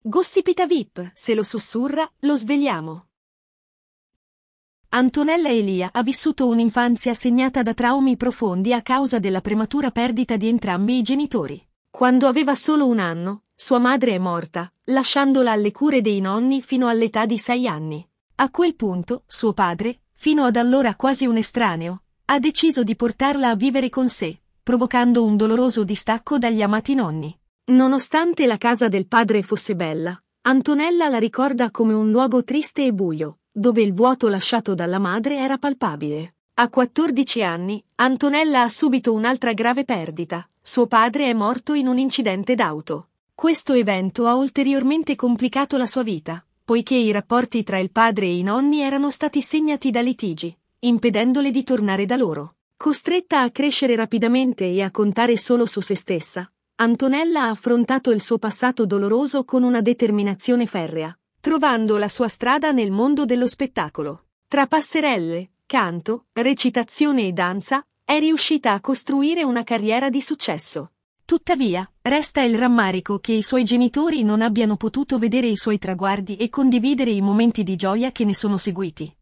Gossipita VIP, se lo sussurra, lo svegliamo. Antonella Elia ha vissuto un'infanzia segnata da traumi profondi a causa della prematura perdita di entrambi i genitori. Quando aveva solo un anno, sua madre è morta, lasciandola alle cure dei nonni fino all'età di sei anni. A quel punto, suo padre, fino ad allora quasi un estraneo, ha deciso di portarla a vivere con sé, provocando un doloroso distacco dagli amati nonni. Nonostante la casa del padre fosse bella, Antonella la ricorda come un luogo triste e buio, dove il vuoto lasciato dalla madre era palpabile. A 14 anni, Antonella ha subito un'altra grave perdita. Suo padre è morto in un incidente d'auto. Questo evento ha ulteriormente complicato la sua vita, poiché i rapporti tra il padre e i nonni erano stati segnati da litigi, impedendole di tornare da loro. Costretta a crescere rapidamente e a contare solo su se stessa, Antonella ha affrontato il suo passato doloroso con una determinazione ferrea, trovando la sua strada nel mondo dello spettacolo. Tra passerelle, canto, recitazione e danza, è riuscita a costruire una carriera di successo. Tuttavia, resta il rammarico che i suoi genitori non abbiano potuto vedere i suoi traguardi e condividere i momenti di gioia che ne sono seguiti.